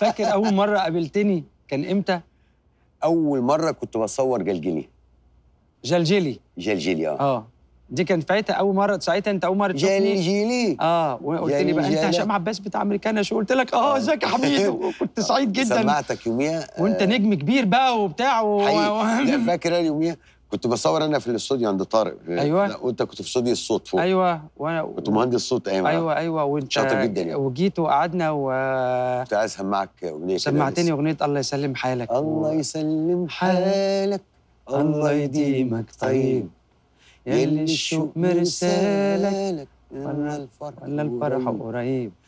فاكر اول مره قابلتني كان امتى اول مره كنت بصور جلجلي جلجلي جلجلي اه اه دي كان ساعتها اول مره ساعتها انت اول مره تشوفني جلجلي اه وقلت لي بقى انت هشام عباس بتاع امريكانا شو قلت لك اه ازيك يا حبيبي وكنت سعيد جدا سمعتك يوميها وانت آه. نجم كبير بقى وبتاع و... حقيقي فاكر انا يوميها كنت بصور انا في الاستوديو عند طارق ايوه وانت كنت في استوديو الصوت فوق ايوه وانا كنت مهندس صوت ايام ايوه ايوه وانت شاطر جدا يعني وجيت وقعدنا و كنت عايز اسمعك اغنيه سمعتني اغنيه الله يسلم حالك الله يسلم حالك الله يديمك طيب يا طيب. اللي الشوق مرسالك ولا الفرح ولا الفرح قريب